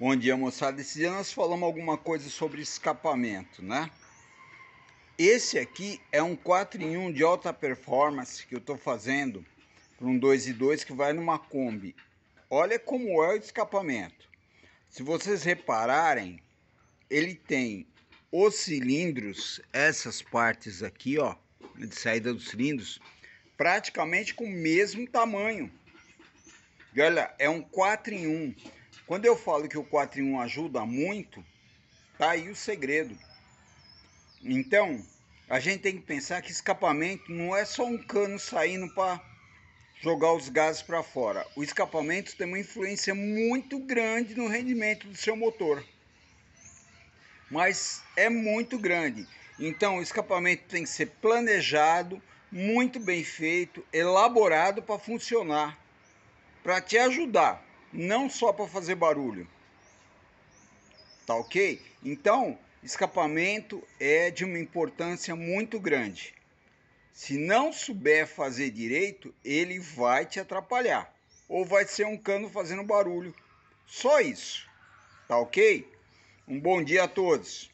Bom dia, moçada. Esse dia nós falamos alguma coisa sobre escapamento, né? Esse aqui é um 4 em 1 de alta performance que eu estou fazendo para um 2 e 2 que vai numa Kombi. Olha como é o escapamento. Se vocês repararem, ele tem os cilindros, essas partes aqui, ó, de saída dos cilindros, praticamente com o mesmo tamanho. E olha, é um 4 em 1. Quando eu falo que o 4 em 1 ajuda muito, tá aí o segredo. Então, a gente tem que pensar que escapamento não é só um cano saindo para jogar os gases para fora. O escapamento tem uma influência muito grande no rendimento do seu motor. Mas é muito grande. Então, o escapamento tem que ser planejado, muito bem feito, elaborado para funcionar, para te ajudar não só para fazer barulho. Tá ok? Então, escapamento é de uma importância muito grande. Se não souber fazer direito, ele vai te atrapalhar. Ou vai ser um cano fazendo barulho. Só isso. Tá ok? Um bom dia a todos.